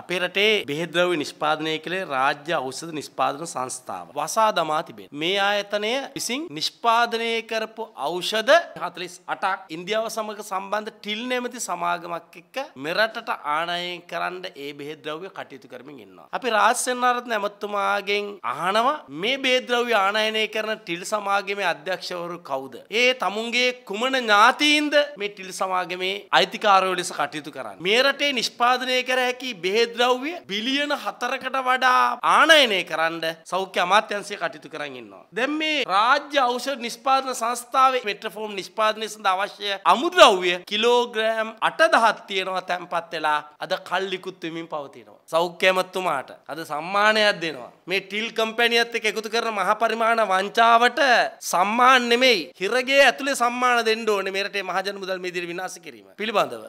අපේ රටේ බෙහෙද්‍රව්‍ය නිෂ්පාදනය කළේ රාජ්‍ය ඖෂධ නිෂ්පාදන සංස්ථාව. වසා දමා තිබේ. මේ ආයතනය විසින් නිෂ්පාදනය කරපු ඖෂධ 48ක් ඉන්දියාව සමග සම්බන්ධ ටිල් නැමැති සමාගමක් එක්ක මෙරටට ආනයනය කරන්න ඒ බෙහෙද්‍රව්‍ය කටයුතු කරමින් ඉන්නවා. අපි රාජ් සෙන්නාරත්න ඇමතුමාගෙන් අහනවා මේ බෙහෙද්‍රව්‍ය ආනයනය කරන ටිල් සමාගමේ අධ්‍යක්ෂවරු කවුද? ඒ තමුන්ගේ කුමන ඥාතීන්ද මේ ටිල් සමාගමේ අයිතිකාරයෝ ලෙස කටයුතු කරන්නේ? මේ රටේ නිෂ්පාදනය කර හැකි බෙහෙත් ඒ ද්‍රව්‍ය බිලියන හතරකට වඩා ආනයනය කරන්න සෞඛ්‍ය අමාත්‍යන්සේ කටයුතු කරන් ඉන්නවා. දැන් මේ රාජ්‍ය ඖෂධ නිෂ්පාදන සංස්ථාවේ මෙට්‍රෆෝම් නිෂ්පාදනය සඳහා අවශ්‍ය අමුද්‍රව්‍ය කිලෝග්‍රෑම් 8000ක් තියෙනවා තැන්පත් වෙලා අද කල්ලිකුත් වෙමින් පවතිනවා. සෞඛ්‍ය ඇමතුමාට අද සම්මානයක් දෙනවා. මේ ටිල් කම්පැනියත් එක්ක එකතු කරන මහ පරිමාණ වංචාවට සම්මාන නෙමෙයි හිරගේ ඇතුලේ සම්මාන දෙන්න ඕනේ මේ රටේ මහජන මුදල් මේ විනාශ කිරීම පිළිබඳව.